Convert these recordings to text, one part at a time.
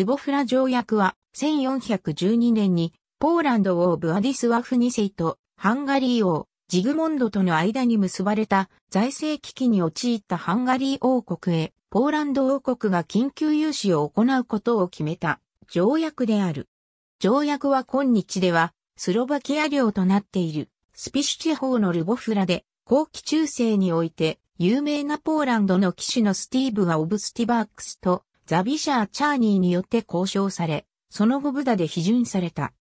ルボフラ条約は、1412年に、ポーランド王ブアディスワフ2世と、ハンガリー王、ジグモンドとの間に結ばれた財政危機に陥ったハンガリー王国へ、ポーランド王国が緊急融資を行うことを決めた条約である。条約は今日では、スロバキア領となっている、スピシュ地方のルボフラで、後期中世において、有名なポーランドの騎士のスティーブがオブスティバークスとザビシャー・チャーニーによって交渉され、その後ブダで批准された。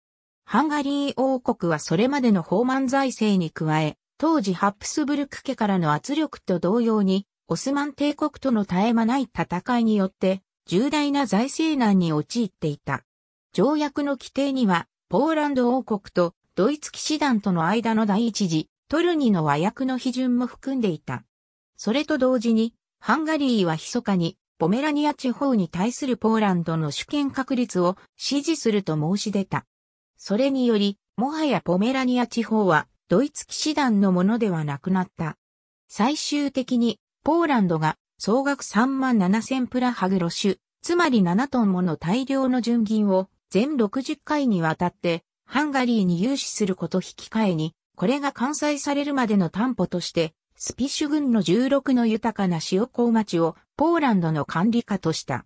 ハンガリー王国はそれまでの法満財政に加え、当時ハプスブルク家からの圧力と同様に、オスマン帝国との絶え間ない戦いによって、重大な財政難に陥っていた。条約の規定には、ポーランド王国とドイツ騎士団との間の第一次、トルニの和訳の批准も含んでいた。それと同時に、ハンガリーは密かにポメラニア地方に対するポーランドの主権確立を支持すると申し出た。それにより、もはやポメラニア地方はドイツ騎士団のものではなくなった。最終的に、ポーランドが総額3万7000プラハグロシュ、つまり7トンもの大量の純銀を全60回にわたってハンガリーに融資すること引き換えに、これが完済されるまでの担保としてスピッシュ郡の16の豊かな塩港町をポーランドの管理下とした。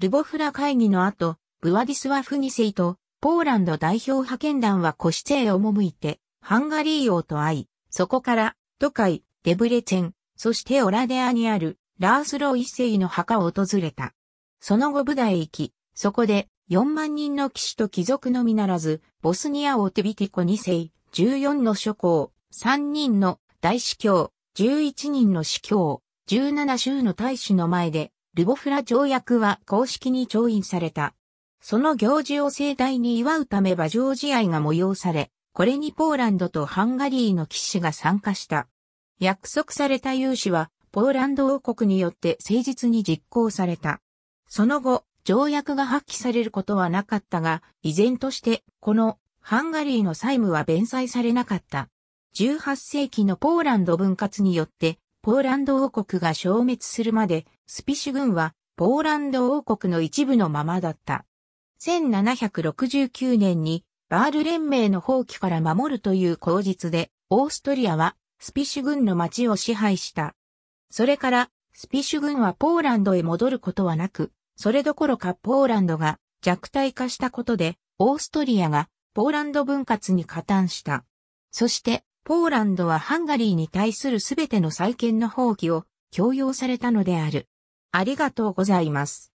ルボフラ会議の後、ブワディスワフ2世とポーランド代表派遣団は古市地へ赴いて、ハンガリー王と会い、そこから都会、デブレチェン、そしてオラデアにあるラースロー一世の墓を訪れた。その後ブダへ行き、そこで4万人の騎士と貴族のみならず、ボスニア王テビティコ2世、14の諸侯、3人の大司教、11人の司教、17州の大使の前で、ルボフラ条約は公式に調印された。その行事を盛大に祝うため馬上試合が催され、これにポーランドとハンガリーの騎士が参加した。約束された融資は、ポーランド王国によって誠実に実行された。その後、条約が発揮されることはなかったが、依然として、このハンガリーの債務は弁済されなかった。18世紀のポーランド分割によって、ポーランド王国が消滅するまで、スピシュ軍は、ポーランド王国の一部のままだった。1769年に、バール連盟の放棄から守るという口実で、オーストリアは、スピシュ軍の町を支配した。それから、スピシュ軍はポーランドへ戻ることはなく、それどころかポーランドが弱体化したことで、オーストリアがポーランド分割に加担した。そして、ポーランドはハンガリーに対するすべての再建の放棄を強要されたのである。ありがとうございます。